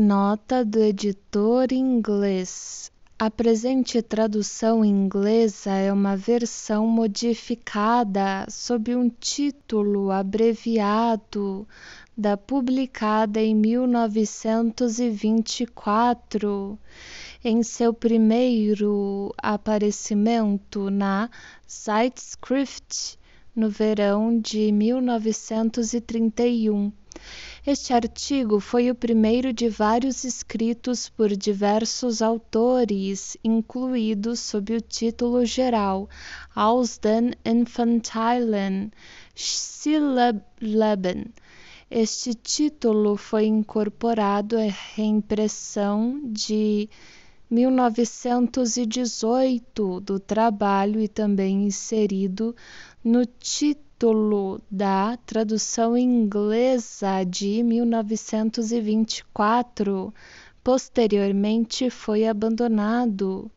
Nota do editor inglês. A presente tradução inglesa é uma versão modificada sob um título abreviado da publicada em 1924, em seu primeiro aparecimento na Zeitschrift no verão de 1931. Este artigo foi o primeiro de vários escritos por diversos autores, incluídos sob o título geral Aus den infantilen Syllaben. Este título foi incorporado à reimpressão de 1918 do trabalho e também inserido no título título da tradução inglesa de 1924. Posteriormente foi abandonado